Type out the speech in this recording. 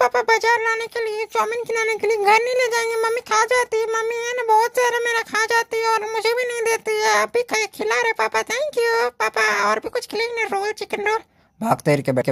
पापा बाजार लाने के लिए चौमिन खिलाने के लिए घर नहीं ले जाएंगे मम्मी खा जाती है मम्मी है ना बहुत सारा मेरा खा जाती है और मुझे भी नहीं देती है आप भी खिला रहे पापा थैंक यू पापा और भी कुछ खिलाएंगे रोल चिकन रोल भागते के बैठे